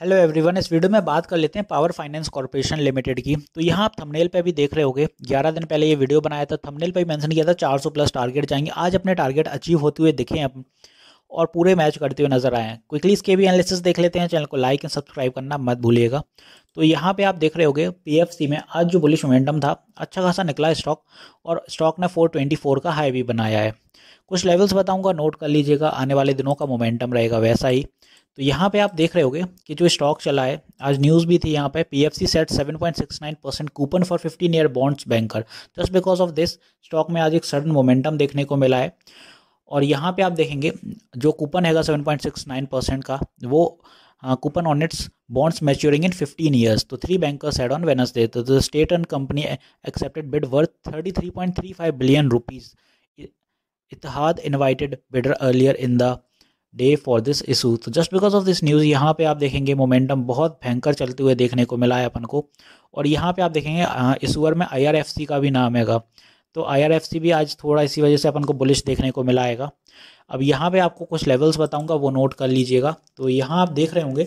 hello everyone इस video में बात कर लेते हैं पावर फाइनेंस कॉर्पोरेशन लिमिटेड की तो यहाँ आप थंबनेल पे भी देख रहे होंगे 11 दिन पहले ये वीडियो बनाया था थंबनेल पे मेंशन किया था 400 प्लस टारगेट जाएंगे आज अपने टारगेट अचीव होते हुए दिखे हैं और पूरे मैच करते हुए नजर आए हैं क्विकली इसके भी एनालिसिस देख लेते हैं चैनल को लाइक एंड सब्सक्राइब करना मत भूलिएगा तो यहाँ पे आप देख रहे होंगे पीएफसी में आज जो बुलिश मोमेंटम था अच्छा खासा निकला स्टॉक और स्टॉक ने 424 का हाई भी बनाया है कुछ लेवल्स बताऊंगा नोट कर लीजिएगा आने वाले दिनों का मोमेंटम रहेगा वैसा ही तो यहाँ पे आप देख रहे होगे कि जो स्टॉक चला है आज न्यूज़ भी थी यहाँ पे see set seven percent coupon for fifteen year bonds banker just because of this stock में आज एक सडन मोमेंटम देखने को मिला है और यहाँ पे आप देखेंगे जो कूपन हैगा नाइन परसेंट का वो coupon on its bonds maturing in fifteen years तो three bankers add on Wednesday तो the state and company accepted bid worth thirty three three point five billion rupees it had invited bidder earlier in the day for this issue तो just because of this news यहाँ पे आप देखेंगे momentum बहुत भयंकर चलते हुए देखने को मिला है अपन को और यहाँ पे आप देखेंगे हाँ, इशूअर में सी का भी नाम हैगा तो आई भी आज थोड़ा इसी वजह से अपन को बुलिश देखने को मिला आएगा अब यहाँ पे आपको कुछ लेवल्स बताऊंगा वो नोट कर लीजिएगा तो यहाँ आप देख रहे होंगे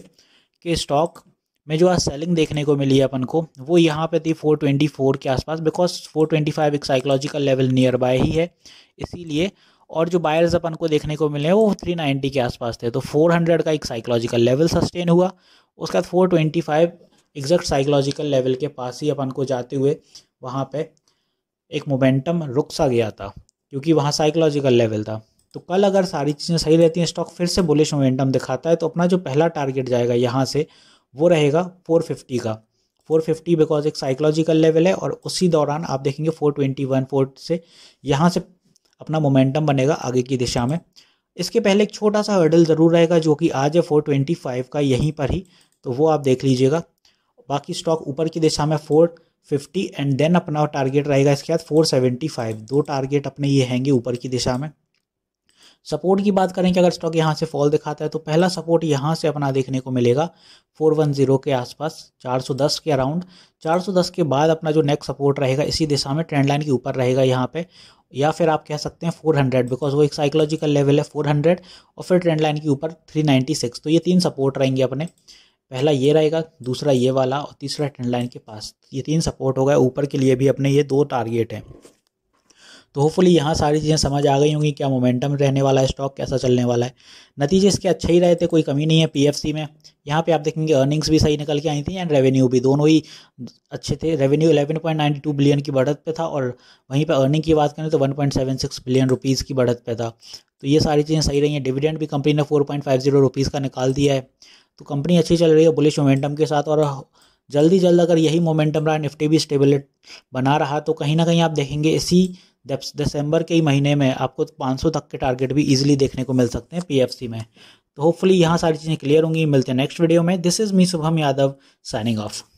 कि स्टॉक में जो आज सेलिंग देखने को मिली है अपन को वो यहाँ पे थी 424 के आसपास बिकॉज 425 एक साइकोलॉजिकल लेवल नियर बाय ही है इसीलिए और जो बायर्स अपन को देखने को मिले हैं वो 390 के आसपास थे तो 400 का एक साइकोलॉजिकल लेवल सस्टेन हुआ उसके बाद 425 एग्जैक्ट साइकोलॉजिकल लेवल के पास ही अपन को जाते हुए वहाँ पे एक मोमेंटम रुक सा गया था क्योंकि वहाँ साइकोलॉजिकल लेवल था तो कल अगर सारी चीज़ें सही रहती हैं स्टॉक फिर से बुलिश मोमेंटम दिखाता है तो अपना जो पहला टारगेट जाएगा यहाँ से वो रहेगा 450 का 450 बिकॉज एक साइकोलॉजिकल लेवल है और उसी दौरान आप देखेंगे 421 फोर से यहाँ से अपना मोमेंटम बनेगा आगे की दिशा में इसके पहले एक छोटा सा हर्डल ज़रूर रहेगा जो कि आज है फाइव का यहीं पर ही तो वो आप देख लीजिएगा बाकी स्टॉक ऊपर की दिशा में फोर फिफ्टी एंड देन अपना टारगेट रहेगा इसके बाद फोर सेवेंटी फाइव दो टारगेट अपने ये हैंगे ऊपर की दिशा में सपोर्ट की बात करें कि अगर स्टॉक यहाँ से फॉल दिखाता है तो पहला सपोर्ट यहाँ से अपना देखने को मिलेगा फोर वन जीरो के आसपास चार सौ दस के अराउंड चार सौ दस के बाद अपना जो नेक्स्ट सपोर्ट रहेगा इसी दिशा में ट्रेंड लाइन के ऊपर रहेगा यहाँ पे या फिर आप कह सकते हैं फोर हंड्रेड बिकॉज वो एक साइकोलॉजिकल लेवल है फोर हंड्रेड और फिर ट्रेंड लाइन के ऊपर थ्री नाइन्टी सिक्स तो ये तीन सपोर्ट रहेंगे अपने पहला ये रहेगा दूसरा ये वाला और तीसरा ट्रेंड लाइन के पास ये तीन सपोर्ट हो गए ऊपर के लिए भी अपने ये दो टारगेट हैं तो होपफुली यहाँ सारी चीज़ें समझ आ गई होंगी क्या मोमेंटम रहने वाला है स्टॉक कैसा चलने वाला है नतीजे इसके अच्छे ही रहे थे कोई कमी नहीं है पीएफसी में यहाँ पे आप देखेंगे अर्निंग्स भी सही निकल के आई थी एंड रेवेन्यू भी दोनों ही अच्छे थे रेवेन्यू 11.92 बिलियन की बढ़त पर था और वहीं पर अर्निंग की बात करें तो वन बिलियन रुपीज़ की बढ़त पर था तो ये सारी चीज़ें सही रही हैं डिविडेंड भी कंपनी ने जीरो रुपीज़ का निकाल दिया है तो कंपनी अच्छी चल रही है बुलिश मोमेंटम के साथ और जल्दी जल्द अगर यही मोमेंटम रहा निफ्टी भी स्टेबिलिट बना रहा तो कहीं ना कहीं आप देखेंगे इसी दिसंबर के ही महीने में आपको 500 तक के टारगेट भी इजीली देखने को मिल सकते हैं पीएफसी में तो होपफुली यहाँ सारी चीज़ें क्लियर होंगी मिलते हैं नेक्स्ट वीडियो में this is me Shubham Yadav signing of